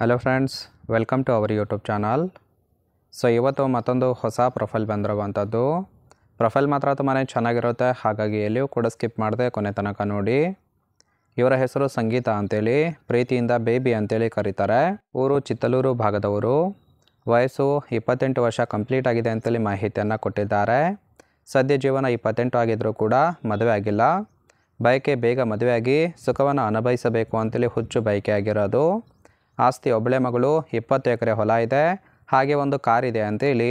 hello friends welcome to our YouTube channel so ಇವತ್ತು ಮತ್ತೊಂದು ಹೊಸ ಪ್ರೊಫೈಲ್ ಬಂದಿರುವಂಥದ್ದು ಪ್ರೊಫೈಲ್ ಮಾತ್ರ ತುಂಬಾ ಚೆನ್ನಾಗಿರುತ್ತೆ ಹಾಗಾಗಿ ಎಲ್ಲಿಯೂ ಕೂಡ ಸ್ಕಿಪ್ ಮಾಡಿದೆ ಕೊನೆ ತನಕ ನೋಡಿ ಇವರ ಹೆಸರು ಸಂಗೀತ ಅಂತೇಳಿ ಪ್ರೀತಿಯಿಂದ ಬೇಬಿ ಅಂತೇಳಿ ಕರೀತಾರೆ ಊರು ಚಿತ್ತಲೂರು ಭಾಗದವರು ವಯಸ್ಸು ಇಪ್ಪತ್ತೆಂಟು ವರ್ಷ ಕಂಪ್ಲೀಟ್ ಆಗಿದೆ ಅಂತೇಳಿ ಮಾಹಿತಿಯನ್ನು ಕೊಟ್ಟಿದ್ದಾರೆ ಸದ್ಯ ಜೀವನ ಇಪ್ಪತ್ತೆಂಟು ಆಗಿದ್ದರೂ ಕೂಡ ಮದುವೆ ಆಗಿಲ್ಲ ಬಯಕೆ ಬೇಗ ಮದುವೆಯಾಗಿ ಸುಖವನ್ನು ಅನುಭವಿಸಬೇಕು ಅಂತೇಳಿ ಹುಚ್ಚು ಬಯಕೆ ಆಗಿರೋದು ಆಸ್ತಿ ಒಬ್ಬಳೆ ಮಗಳು ಇಪ್ಪತ್ತು ಎಕರೆ ಹೊಲ ಇದೆ ಹಾಗೆ ಒಂದು ಕಾರ್ ಇದೆ ಅಂತೇಳಿ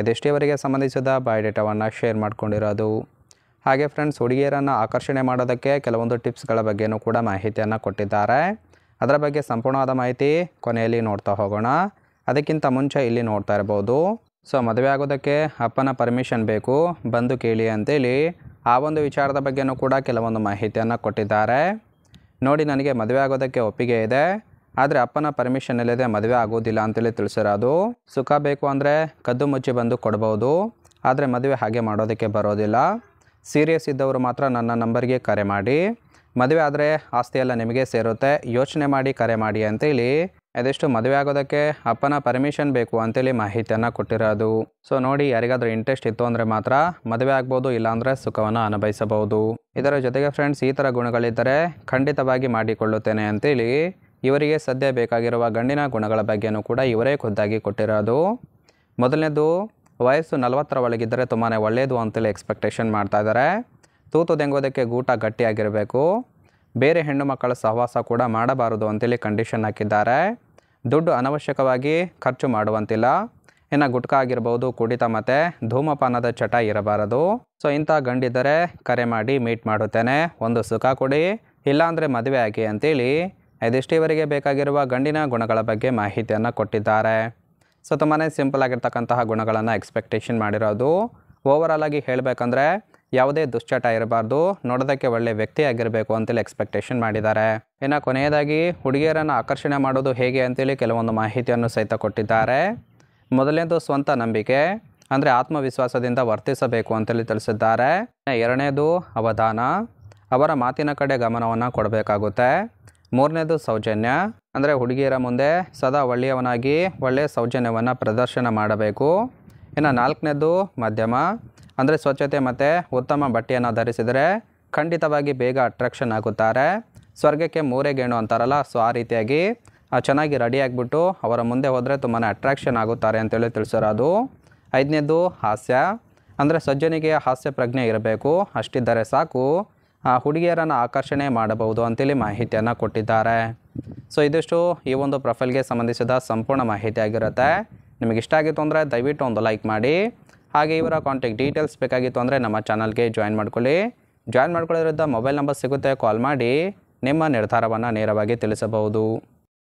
ಅದೆಷ್ಟೇವರಿಗೆ ಸಂಬಂಧಿಸಿದ ಬಯೋಡೇಟಾವನ್ನು ಶೇರ್ ಮಾಡ್ಕೊಂಡಿರೋದು ಹಾಗೆ ಫ್ರೆಂಡ್ಸ್ ಹುಡುಗಿಯರನ್ನು ಆಕರ್ಷಣೆ ಮಾಡೋದಕ್ಕೆ ಕೆಲವೊಂದು ಟಿಪ್ಸ್ಗಳ ಬಗ್ಗೆನೂ ಕೂಡ ಮಾಹಿತಿಯನ್ನು ಕೊಟ್ಟಿದ್ದಾರೆ ಅದರ ಬಗ್ಗೆ ಸಂಪೂರ್ಣವಾದ ಮಾಹಿತಿ ಕೊನೆಯಲ್ಲಿ ನೋಡ್ತಾ ಹೋಗೋಣ ಅದಕ್ಕಿಂತ ಮುಂಚೆ ಇಲ್ಲಿ ನೋಡ್ತಾ ಇರ್ಬೋದು ಸೊ ಮದುವೆ ಆಗೋದಕ್ಕೆ ಅಪ್ಪನ ಪರ್ಮಿಷನ್ ಬೇಕು ಬಂದು ಕೇಳಿ ಅಂತೇಳಿ ಆ ಒಂದು ವಿಚಾರದ ಬಗ್ಗೆನೂ ಕೂಡ ಕೆಲವೊಂದು ಮಾಹಿತಿಯನ್ನು ಕೊಟ್ಟಿದ್ದಾರೆ ನೋಡಿ ನನಗೆ ಮದುವೆ ಆಗೋದಕ್ಕೆ ಒಪ್ಪಿಗೆ ಇದೆ ಆದರೆ ಅಪ್ಪನ ಪರ್ಮಿಷನ್ ಇಲ್ಲದೆ ಮದುವೆ ಆಗೋದಿಲ್ಲ ಅಂತೇಳಿ ತಿಳಿಸಿರೋದು ಸುಖ ಬೇಕು ಅಂದರೆ ಕದ್ದು ಮುಚ್ಚಿ ಬಂದು ಕೊಡ್ಬೋದು ಆದರೆ ಮದುವೆ ಹಾಗೆ ಮಾಡೋದಕ್ಕೆ ಬರೋದಿಲ್ಲ ಸೀರಿಯಸ್ ಇದ್ದವರು ಮಾತ್ರ ನನ್ನ ನಂಬರ್ಗೆ ಕರೆ ಮಾಡಿ ಮದುವೆ ಆದರೆ ಆಸ್ತಿ ಎಲ್ಲ ನಿಮಗೆ ಸೇರುತ್ತೆ ಯೋಚನೆ ಮಾಡಿ ಕರೆ ಮಾಡಿ ಅಂತೇಳಿ ಅದೆಷ್ಟು ಮದುವೆ ಆಗೋದಕ್ಕೆ ಅಪ್ಪನ ಪರ್ಮಿಷನ್ ಬೇಕು ಅಂತೇಳಿ ಮಾಹಿತಿಯನ್ನು ಕೊಟ್ಟಿರೋದು ಸೊ ನೋಡಿ ಯಾರಿಗಾದರೂ ಇಂಟ್ರೆಸ್ಟ್ ಇತ್ತು ಅಂದರೆ ಮಾತ್ರ ಮದುವೆ ಆಗ್ಬೋದು ಇಲ್ಲಾಂದರೆ ಸುಖವನ್ನು ಅನುಭವಿಸಬಹುದು ಇದರ ಜೊತೆಗೆ ಫ್ರೆಂಡ್ಸ್ ಈ ಥರ ಗುಣಗಳಿದ್ದರೆ ಖಂಡಿತವಾಗಿ ಮಾಡಿಕೊಳ್ಳುತ್ತೇನೆ ಅಂತೇಳಿ ಇವರಿಗೆ ಸದ್ಯ ಬೇಕಾಗಿರುವ ಗಂಡಿನ ಗುಣಗಳ ಬಗ್ಗೆಯೂ ಕೂಡ ಇವರೇ ಖುದ್ದಾಗಿ ಕೊಟ್ಟಿರೋದು ಮೊದಲನೇದು ವಯಸ್ಸು ನಲವತ್ತರ ಒಳಗಿದ್ದರೆ ತುಂಬಾ ಒಳ್ಳೆಯದು ಅಂತೇಳಿ ಎಕ್ಸ್ಪೆಕ್ಟೇಷನ್ ಮಾಡ್ತಾ ಇದ್ದಾರೆ ತೂತು ತೆಂಗೋದಕ್ಕೆ ಗೂಟ ಗಟ್ಟಿಯಾಗಿರಬೇಕು ಬೇರೆ ಹೆಣ್ಣು ಮಕ್ಕಳ ಸಹವಾಸ ಕೂಡ ಮಾಡಬಾರದು ಅಂತೇಳಿ ಕಂಡೀಷನ್ ಹಾಕಿದ್ದಾರೆ ದುಡ್ಡು ಅನವಶ್ಯಕವಾಗಿ ಖರ್ಚು ಮಾಡುವಂತಿಲ್ಲ ಇನ್ನು ಗುಟ್ಕ ಆಗಿರ್ಬೋದು ಕುಡಿತ ಮತ್ತು ಧೂಮಪಾನದ ಚಟ ಇರಬಾರದು ಸೊ ಇಂಥ ಗಂಡಿದ್ದರೆ ಕರೆ ಮಾಡಿ ಮೀಟ್ ಮಾಡುತ್ತೇನೆ ಒಂದು ಸುಖ ಕೊಡಿ ಇಲ್ಲಾಂದರೆ ಮದುವೆ ಆಗಿ ಅಂತೇಳಿ ಇದಿಷ್ಟಿವರಿಗೆ ಬೇಕಾಗಿರುವ ಗಂಡಿನ ಗುಣಗಳ ಬಗ್ಗೆ ಮಾಹಿತಿಯನ್ನು ಕೊಟ್ಟಿದ್ದಾರೆ ಸೊ ತುಂಬಾ ಸಿಂಪಲ್ ಆಗಿರ್ತಕ್ಕಂತಹ ಗುಣಗಳನ್ನು ಎಕ್ಸ್ಪೆಕ್ಟೇಷನ್ ಮಾಡಿರೋದು ಓವರಾಲ್ ಆಗಿ ಹೇಳಬೇಕಂದ್ರೆ ಯಾವುದೇ ದುಶ್ಚಟ ಇರಬಾರ್ದು ನೋಡೋದಕ್ಕೆ ಒಳ್ಳೆ ವ್ಯಕ್ತಿ ಆಗಿರಬೇಕು ಅಂತೇಳಿ ಎಕ್ಸ್ಪೆಕ್ಟೇಷನ್ ಮಾಡಿದ್ದಾರೆ ಇನ್ನು ಕೊನೆಯದಾಗಿ ಹುಡುಗಿಯರನ್ನು ಆಕರ್ಷಣೆ ಮಾಡೋದು ಹೇಗೆ ಅಂತೇಳಿ ಕೆಲವೊಂದು ಮಾಹಿತಿಯನ್ನು ಸಹಿತ ಕೊಟ್ಟಿದ್ದಾರೆ ಮೊದಲನೇದು ಸ್ವಂತ ನಂಬಿಕೆ ಅಂದರೆ ಆತ್ಮವಿಶ್ವಾಸದಿಂದ ವರ್ತಿಸಬೇಕು ಅಂತೇಳಿ ತಿಳಿಸಿದ್ದಾರೆ ಎರಡನೇದು ಅವಧಾನ ಅವರ ಮಾತಿನ ಕಡೆ ಗಮನವನ್ನು ಕೊಡಬೇಕಾಗುತ್ತೆ ಮೂರನೇದು ಸೌಜನ್ಯ ಅಂದರೆ ಹುಡುಗಿಯರ ಮುಂದೆ ಸದಾ ಒಳ್ಳೆಯವನಾಗಿ ಒಳ್ಳೆಯ ಸೌಜನ್ಯವನ್ನು ಪ್ರದರ್ಶನ ಮಾಡಬೇಕು ಇನ್ನು ನಾಲ್ಕನೇದು ಮಧ್ಯಮ ಅಂದರೆ ಸ್ವಚ್ಛತೆ ಮತ್ತು ಉತ್ತಮ ಬಟ್ಟೆಯನ್ನು ಧರಿಸಿದರೆ ಖಂಡಿತವಾಗಿ ಬೇಗ ಅಟ್ರಾಕ್ಷನ್ ಆಗುತ್ತಾರೆ ಸ್ವರ್ಗಕ್ಕೆ ಮೂರೇ ಗೇಣು ಅಂತಾರಲ್ಲ ಸೊ ಆ ರೀತಿಯಾಗಿ ಚೆನ್ನಾಗಿ ರೆಡಿಯಾಗಿಬಿಟ್ಟು ಅವರ ಮುಂದೆ ಹೋದರೆ ತುಂಬಾ ಅಟ್ರಾಕ್ಷನ್ ಆಗುತ್ತಾರೆ ಅಂತೇಳಿ ಅದು ಐದನೇದು ಹಾಸ್ಯ ಅಂದರೆ ಸಜ್ಜನಿಗೆ ಹಾಸ್ಯ ಪ್ರಜ್ಞೆ ಇರಬೇಕು ಅಷ್ಟಿದ್ದರೆ ಸಾಕು ಹುಡುಗಿಯರನ್ನು ಆಕರ್ಷಣೆ ಮಾಡಬಹುದು ಅಂತೇಳಿ ಮಾಹಿತಿಯನ್ನು ಕೊಟ್ಟಿದ್ದಾರೆ ಸೊ ಇದಿಷ್ಟು ಈ ಒಂದು ಪ್ರೊಫೈಲ್ಗೆ ಸಂಬಂಧಿಸಿದ ಸಂಪೂರ್ಣ ಮಾಹಿತಿ ಆಗಿರುತ್ತೆ ನಿಮಗೆ ಇಷ್ಟ ಆಗಿತ್ತು ಅಂದರೆ ದಯವಿಟ್ಟು ಒಂದು ಲೈಕ್ ಮಾಡಿ ಹಾಗೆ ಇವರ ಕಾಂಟ್ಯಾಕ್ಟ್ ಡೀಟೇಲ್ಸ್ ಬೇಕಾಗಿತ್ತು ಅಂದರೆ ನಮ್ಮ ಚಾನಲ್ಗೆ ಜಾಯಿನ್ ಮಾಡ್ಕೊಳ್ಳಿ ಜಾಯಿನ್ ಮಾಡ್ಕೊಳ್ಳೋದ್ರಿಂದ ಮೊಬೈಲ್ ನಂಬರ್ ಸಿಗುತ್ತೆ ಕಾಲ್ ಮಾಡಿ ನಿಮ್ಮ ನಿರ್ಧಾರವನ್ನು ನೇರವಾಗಿ ತಿಳಿಸಬಹುದು